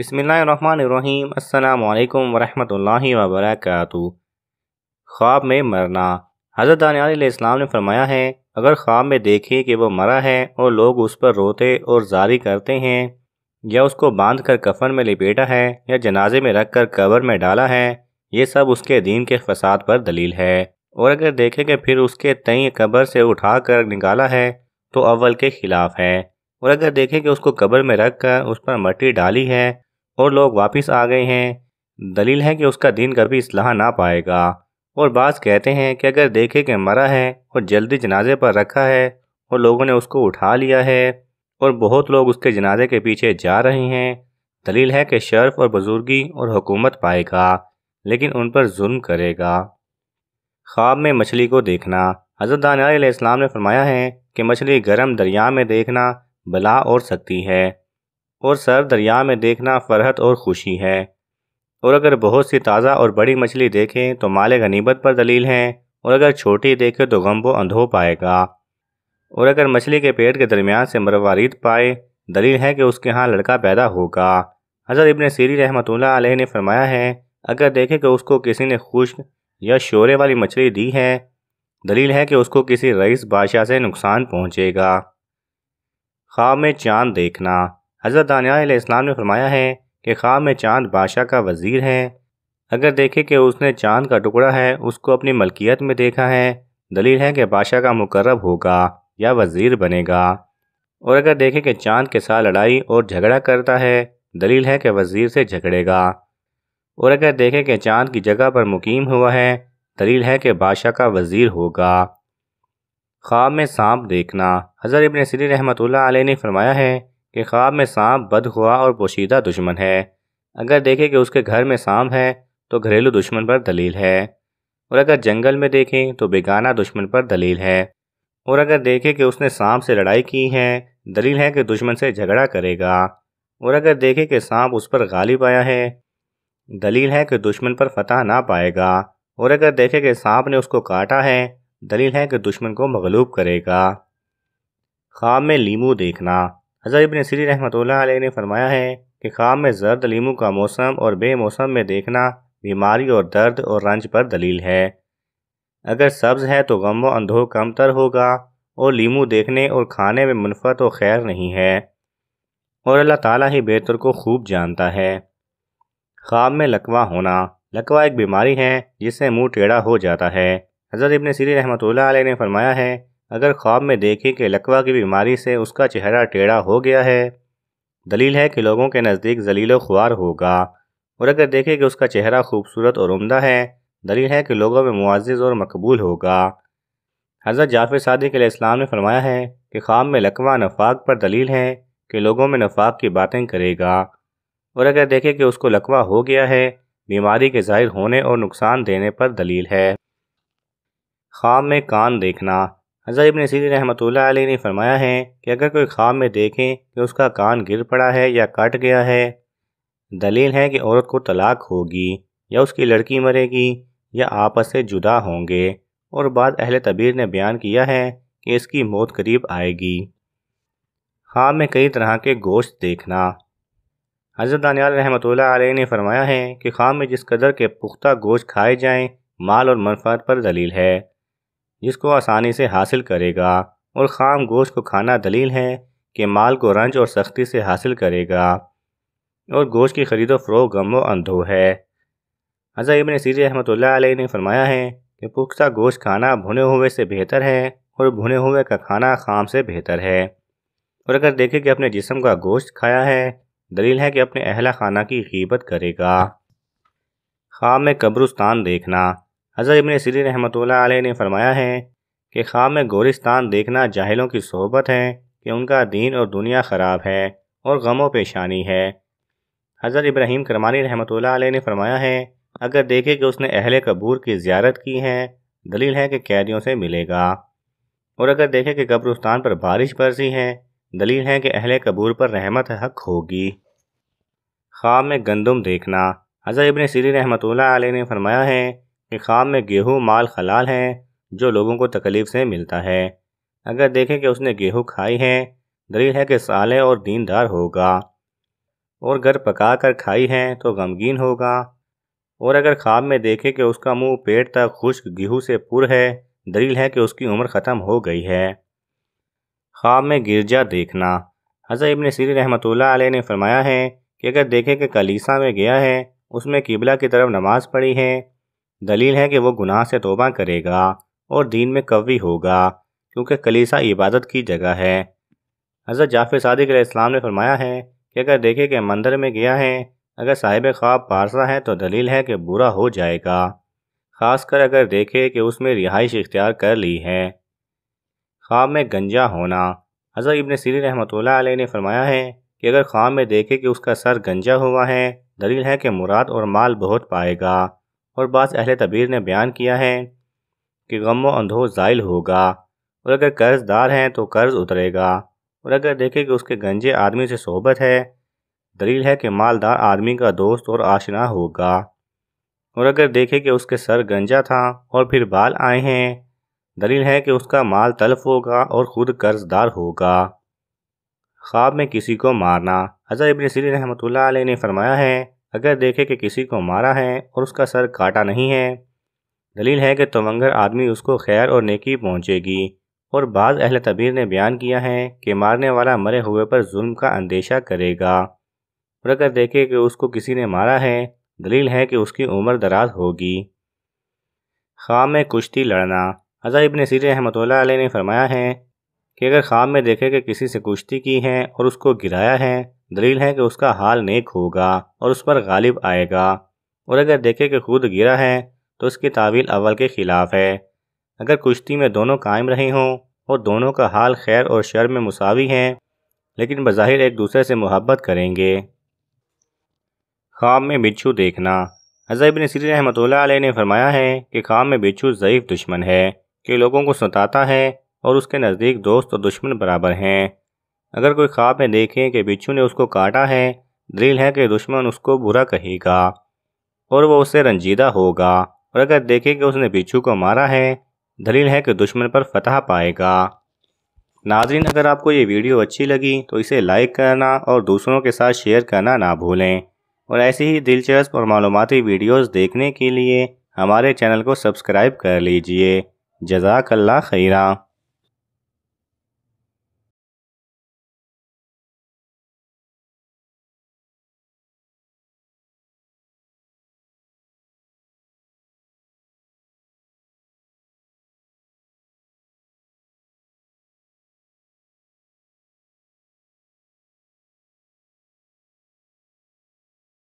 बसमीम् अल्लाम वर्क ख्वाब में मरना हज़रत दानियालाम ने फरमाया है अगर ख्वाब में देखे कि वो मरा है और लोग उस पर रोते और जारी करते हैं या उसको बांध कर कफन में लपेटा है या जनाजे में रख कर कबर में डाला है ये सब उसके दीन के फसाद पर दलील है और अगर देखे कि फिर उसके तई कबर से उठा कर निकाला है तो अव्वल के ख़िलाफ़ है और अगर देखें कि उसको कब्र में रख कर उस पर मट्टी डाली है और लोग वापस आ गए हैं दलील है कि उसका दिन कभी इसलाह ना पाएगा और बाज कहते हैं कि अगर देखे कि मरा है और जल्दी जनाजे पर रखा है और लोगों ने उसको उठा लिया है और बहुत लोग उसके जनाजे के पीछे जा रहे हैं दलील है कि शर्फ और बुजुर्गी और हुकूमत पाएगा लेकिन उन पर जुल्म करेगा ख्वाब में मछली को देखना हज़रत दानियाल ने फरमाया है कि मछली गर्म दरिया में देखना बला और सकती है और सर दरिया में देखना फरहत और खुशी है और अगर बहुत सी ताज़ा और बड़ी मछली देखें तो माले गनीबत पर दलील हैं और अगर छोटी देखें तो गम वो अंधो पाएगा और अगर मछली के पेट के दरमियान से मरवारीद पाए दलील है कि उसके यहाँ लड़का पैदा होगा हज़रत इबन सीरी रहमत आलह ने फरमाया है अगर देखें कि उसको किसी ने खुश या शोरे वाली मछली दी है दलील है कि उसको किसी रईस बादशाह से नुकसान पहुँचेगा ख्वाब में चाँद देखना हज़रत दानियाल इस्लाम ने फरमाया है कि ख्वाब में चाँद बादशाह का वज़ीर है अगर देखे कि उसने चाँद का टुकड़ा है उसको अपनी मलकियत में देखा है दलील है कि बादशाह का मुकर्रब होगा या वज़ीर बनेगा और अगर देखे कि चाँद के साथ लड़ाई और झगड़ा करता है दलील है कि वज़ीर से झगड़ेगा और अगर देखे कि चाँद की जगह पर मुकीम हुआ है दलील है कि बादशाह का वज़ीर होगा ख्वाब में सांप देखना हज़र इबन सरी रहमत ने फरमाया है कि ख्वाब में सांप हुआ और पोशीदा दुश्मन है अगर देखें कि उसके घर में सांप है तो घरेलू दुश्मन पर दलील है और अगर जंगल में देखें तो बेगाना दुश्मन पर दलील है और अगर देखें कि उसने सांप से लड़ाई की है दलील है कि दुश्मन से झगड़ा करेगा और अगर देखें कि सांप उस पर गालिब आया है दलील है कि दुश्मन पर फतह ना पाएगा और अगर देखें कि सांप ने उसको काटा है दलील है कि दुश्मन को मगलूब करेगा ख्वाब में लीमू देखना हज़र इबन सरी रहमत ने फरमाया है कि ख्वाब में जर्द लीमू का मौसम और बेमौसम में देखना बीमारी और दर्द और रंज पर दलील है अगर सब्ज़ है तो गम व अंधो कमतर होगा और लीमू देखने और खाने में मुनफत व खैर नहीं है और अल्लाह ताला ही बेहतर को खूब जानता है ख्वाब में लकवा होना लकवा एक बीमारी है जिससे मुंह टेढ़ा हो जाता है हज़रत इबन सीरी रहमत ने फरमाया है अगर ख्वाब में देखे कि लकवा की बीमारी से उसका चेहरा टेढ़ा हो गया है दलील है कि लोगों के नज़दीक जलील ख्वार होगा और अगर देखे कि उसका चेहरा खूबसूरत और उमदा है दलील है कि लोगों में मुआज़ और मकबूल होगा हज़रत जाफर सदक इस्लाम ने फरमाया है कि ख्वाब में लकवा नफाक पर दलील है कि लोगों में नफाक की बातें करेगा और अगर देखे कि उसको लकवा हो गया है बीमारी के ज़ाहिर होने और नुकसान देने पर दलील है ख्वाब में कान देखना हज़र इबन सीरी रहमत ने फरमाया है कि अगर कोई ख्वाब में देखें कि उसका कान गिर पड़ा है या कट गया है दलील है कि औरत को तलाक होगी या उसकी लड़की मरेगी या आपस से जुदा होंगे और बाद अहल तबीर ने बयान किया है कि इसकी मौत करीब आएगी ख्वाब में कई तरह के गोश्त देखना हज़रत दानियाल रहमत ने फरमाया है कि ख्वाब में जिस कदर के पुख्ता गोश्त खाए जाएँ माल और मनफात पर दलील है जिसको आसानी से हासिल करेगा और खाम गोश्त को खाना दलील है कि माल को रंज और सख्ती से हासिल करेगा और गोश्त की खरीदो फरोख गम व अंधो है हज़ा इबन सीर रहमत ने फरमाया है कि पुख्ता गोश्त खाना भुने हुए से बेहतर है और भुने हुए का खाना खाम से बेहतर है और अगर देखे कि अपने जिसम का गोश्त खाया है दलील है कि अपने अहला खाना की हिबत करेगा खाम में कब्रस्तान देखना हज़र इबन सीरीन रहमत ने फरमाया है कि ख्वाब में गोरिस्तान देखना जाहिलों की सोहबत है कि उनका दीन और दुनिया ख़राब है और गमो पेशानी है हज़रत इब्राहिम करमानी रहमत ने फरमाया है अगर देखे कि उसने अहल कबूर की ज्यारत की है दलील है कि कैदियों से मिलेगा और अगर देखे कि कब्रस्तान पर बारिश बरसी है दलील है कि अहल कबूर पर रहमत हक होगी ख्वाब में गंदम देखना हज़र इबन सरी रहमत ने फरमाया है खाम में गेहूँ माल हलाल है जो लोगों को तकलीफ से मिलता है अगर देखें कि उसने गेहूँ खाई है दलील है कि साले और दीनदार होगा और घर पका कर खाई है तो गमगीन होगा और अगर ख्वाब में देखे कि उसका मुंह पेट तक खुश्क गेहूँ से पुर है दलील है कि उसकी उम्र ख़त्म हो गई है ख्वाब में गिरजा देखना हज़र इबन सीरी रहमत ने फरमाया है कि अगर देखे कि कलीसा में गया है उसमें किबला की तरफ नमाज़ पढ़ी है दलील है कि वो गुनाह से तोबा करेगा और दीन में कवी होगा क्योंकि कलीसा इबादत की जगह है हज़रत जाफर सादिक इस्लाम ने फरमाया है कि अगर देखे कि मंदिर में गया है अगर साहिब ख्वाब पारसा है तो दलील है कि बुरा हो जाएगा खासकर अगर देखे कि उसमें रिहाइश इख्तियार कर ली है ख्वाब में गंजा होना हज़रत इबन सीरी रहमत ने फरमाया है कि अगर ख्वाब में देखे कि उसका सर गंजा हुआ है दलील है कि मुराद और माल बहुत पाएगा और बास अहल तबीर ने बयान किया है कि गम अंधो जायल होगा और अगर कर्जदार हैं तो कर्ज उतरेगा और अगर देखे कि उसके गंजे आदमी से सोहबत है दलील है कि मालदार आदमी का दोस्त और आशना होगा और अगर देखे कि उसके सर गंजा था और फिर बाल आए हैं दलील है कि उसका माल तलफ होगा और खुद कर्जदार होगा ख्वाब में किसी को मारना हजर इबन सीरी रहमत ने फरमाया है अगर देखे कि किसी को मारा है और उसका सर काटा नहीं है दलील है कि तमंगर आदमी उसको खैर और नेकी पहुंचेगी और बाज़ अहल तबीर ने बयान किया है कि मारने वाला मरे हुए पर जुल्म का अंदेशा करेगा और अगर देखे कि उसको किसी ने मारा है दलील है कि उसकी उम्र दराज होगी ख्वाब में कुश्ती लड़ना अजा इबन सीर रहमत ने फरमाया है कि अगर ख्वाब में देखे कि किसी से कुश्ती की है और उसको गिराया है दलील है कि उसका हाल नेक होगा और उस पर गालिब आएगा और अगर देखे कि खुद गिरा है तो उसकी तावील अव्वल के ख़िलाफ़ है अगर कुश्ती में दोनों कायम रहे हों और दोनों का हाल खैर और शर में मुसावी हैं लेकिन बज़ाहिर एक दूसरे से मोहब्बत करेंगे ख्वाब में बिच्छू देखना हजब नसरी रहमत ने फरमाया है कि ख्वाब में बिच्छू ज़यीफ़ दुश्मन है कि लोगों को सताता है और उसके नज़दीक दोस्त और दुश्मन बराबर हैं अगर कोई ख्वाब में देखे कि बिच्छू ने उसको काटा है दलील है कि दुश्मन उसको बुरा कहेगा और वह उससे रंजीदा होगा और अगर देखे कि उसने बिच्छू को मारा है दलील है कि दुश्मन पर फतह पाएगा नाजरीन अगर आपको ये वीडियो अच्छी लगी तो इसे लाइक करना और दूसरों के साथ शेयर करना ना भूलें और ऐसी ही दिलचस्प और मालूमती वीडियोस देखने के लिए हमारे चैनल को सब्सक्राइब कर लीजिए जजाकल्ला खैरा